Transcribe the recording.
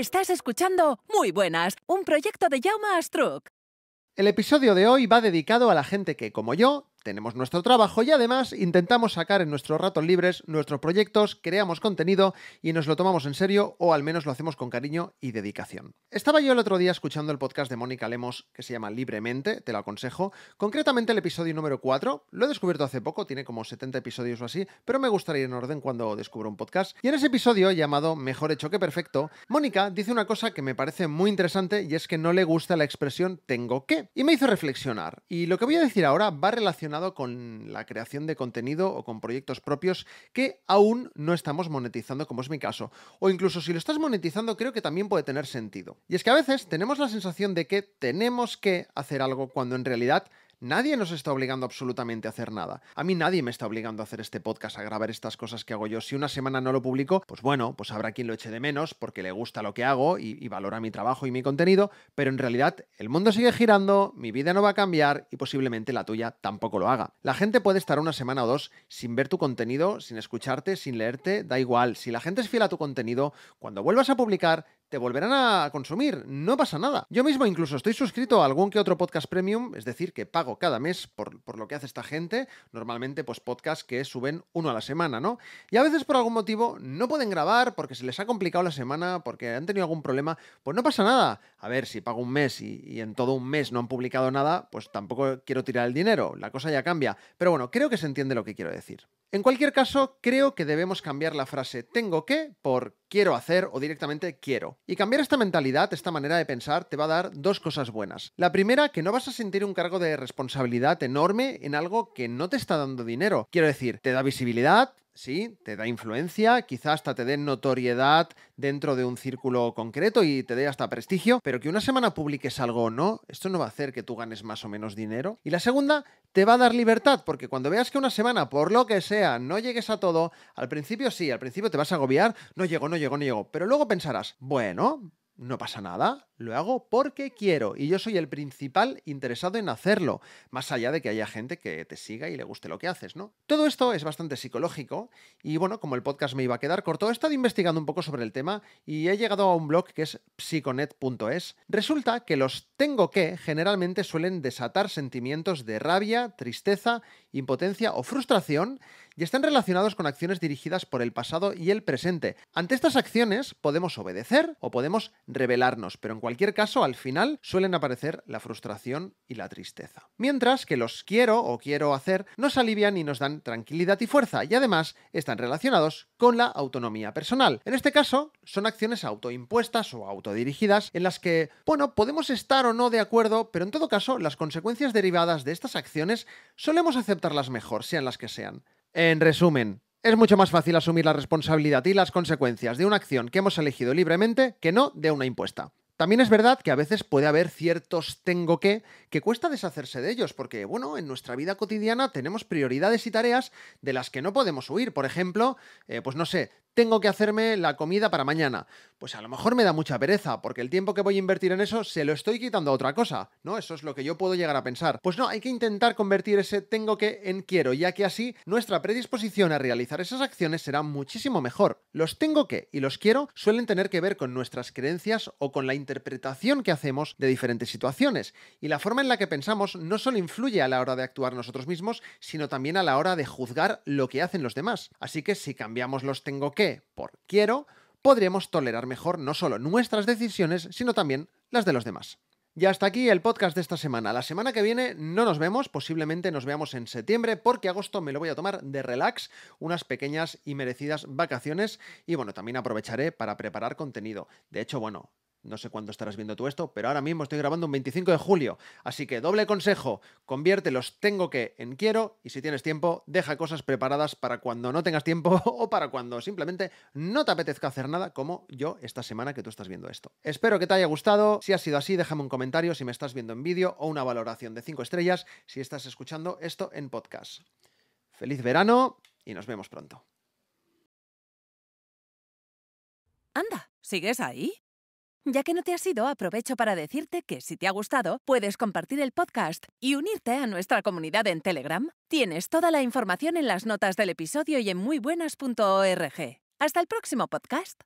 Estás escuchando Muy Buenas, un proyecto de Jaume Astruc. El episodio de hoy va dedicado a la gente que, como yo, tenemos nuestro trabajo y además intentamos sacar en nuestros ratos libres nuestros proyectos, creamos contenido y nos lo tomamos en serio o al menos lo hacemos con cariño y dedicación. Estaba yo el otro día escuchando el podcast de Mónica Lemos que se llama Libremente, te lo aconsejo, concretamente el episodio número 4, lo he descubierto hace poco, tiene como 70 episodios o así, pero me gustaría ir en orden cuando descubro un podcast. Y en ese episodio llamado Mejor hecho que perfecto, Mónica dice una cosa que me parece muy interesante y es que no le gusta la expresión tengo que. Y me hizo reflexionar. Y lo que voy a decir ahora va relacionado con la creación de contenido o con proyectos propios que aún no estamos monetizando, como es mi caso. O incluso si lo estás monetizando, creo que también puede tener sentido. Y es que a veces tenemos la sensación de que tenemos que hacer algo cuando en realidad Nadie nos está obligando absolutamente a hacer nada. A mí nadie me está obligando a hacer este podcast, a grabar estas cosas que hago yo. Si una semana no lo publico, pues bueno, pues habrá quien lo eche de menos porque le gusta lo que hago y, valora mi trabajo y mi contenido, pero en realidad el mundo sigue girando, mi vida no va a cambiar y posiblemente la tuya tampoco lo haga. La gente puede estar una semana o dos sin ver tu contenido, sin escucharte, sin leerte, da igual. Si la gente es fiel a tu contenido, cuando vuelvas a publicar, te volverán a consumir, no pasa nada. Yo mismo incluso estoy suscrito a algún que otro podcast premium, es decir, que pago cada mes por, lo que hace esta gente, normalmente pues podcasts que suben uno a la semana, ¿no? Y a veces por algún motivo no pueden grabar porque se les ha complicado la semana, porque han tenido algún problema, pues no pasa nada. A ver, si pago un mes y en todo un mes no han publicado nada, pues tampoco quiero tirar el dinero, la cosa ya cambia. Pero bueno, creo que se entiende lo que quiero decir. En cualquier caso, creo que debemos cambiar la frase tengo que por quiero hacer o directamente quiero. Y cambiar esta mentalidad, esta manera de pensar, te va a dar dos cosas buenas. La primera, que no vas a sentir un cargo de responsabilidad enorme en algo que no te está dando dinero. Quiero decir, te da visibilidad, sí, te da influencia, quizás hasta te dé notoriedad dentro de un círculo concreto y te dé hasta prestigio, pero que una semana publiques algo o no, esto no va a hacer que tú ganes más o menos dinero. Y la segunda, te va a dar libertad, porque cuando veas que una semana, por lo que sea, no llegues a todo, al principio sí, al principio te vas a agobiar, no llego, no llego, no llego, pero luego pensarás, bueno, no pasa nada, lo hago porque quiero y yo soy el principal interesado en hacerlo, más allá de que haya gente que te siga y le guste lo que haces, ¿no? Todo esto es bastante psicológico y bueno, como el podcast me iba a quedar corto, he estado investigando un poco sobre el tema y he llegado a un blog que es psiconet.es. Resulta que los tengo que generalmente suelen desatar sentimientos de rabia, tristeza, impotencia o frustración y están relacionados con acciones dirigidas por el pasado y el presente. Ante estas acciones podemos obedecer o podemos rebelarnos, pero en cualquier caso al final suelen aparecer la frustración y la tristeza. Mientras que los quiero o quiero hacer nos alivian y nos dan tranquilidad y fuerza y además están relacionados con la autonomía personal. En este caso son acciones autoimpuestas o autodirigidas en las que, bueno, podemos estar o no de acuerdo, pero en todo caso las consecuencias derivadas de estas acciones solemos aceptarlas mejor, sean las que sean. En resumen, es mucho más fácil asumir la responsabilidad y las consecuencias de una acción que hemos elegido libremente que no de una impuesta. También es verdad que a veces puede haber ciertos tengo que que cuesta deshacerse de ellos, porque bueno, en nuestra vida cotidiana tenemos prioridades y tareas de las que no podemos huir. Por ejemplo, eh, pues no sé, tengo que hacerme la comida para mañana. Pues a lo mejor me da mucha pereza, porque el tiempo que voy a invertir en eso se lo estoy quitando a otra cosa, ¿no? Eso es lo que yo puedo llegar a pensar. Pues no, hay que intentar convertir ese tengo que en quiero, ya que así nuestra predisposición a realizar esas acciones será muchísimo mejor. Los tengo que y los quiero suelen tener que ver con nuestras creencias o con la interpretación que hacemos de diferentes situaciones, y la forma en la que pensamos no solo influye a la hora de actuar nosotros mismos, sino también a la hora de juzgar lo que hacen los demás. Así que si cambiamos los tengo que que, por quiero, podremos tolerar mejor no solo nuestras decisiones, sino también las de los demás. Y hasta aquí el podcast de esta semana. La semana que viene no nos vemos, posiblemente nos veamos en septiembre, porque agosto me lo voy a tomar de relax, unas pequeñas y merecidas vacaciones, y bueno, también aprovecharé para preparar contenido. De hecho, bueno, no sé cuándo estarás viendo tú esto, pero ahora mismo estoy grabando un 25 de julio. Así que doble consejo, convierte los tengo que en quiero y si tienes tiempo, deja cosas preparadas para cuando no tengas tiempo o para cuando simplemente no te apetezca hacer nada como yo esta semana que tú estás viendo esto. Espero que te haya gustado. Si ha sido así, déjame un comentario si me estás viendo en vídeo o una valoración de 5 estrellas si estás escuchando esto en podcast. Feliz verano y nos vemos pronto. Anda, ¿sigues ahí? Ya que no te has ido, aprovecho para decirte que si te ha gustado, puedes compartir el podcast y unirte a nuestra comunidad en Telegram. Tienes toda la información en las notas del episodio y en muybuenas.org. Hasta el próximo podcast.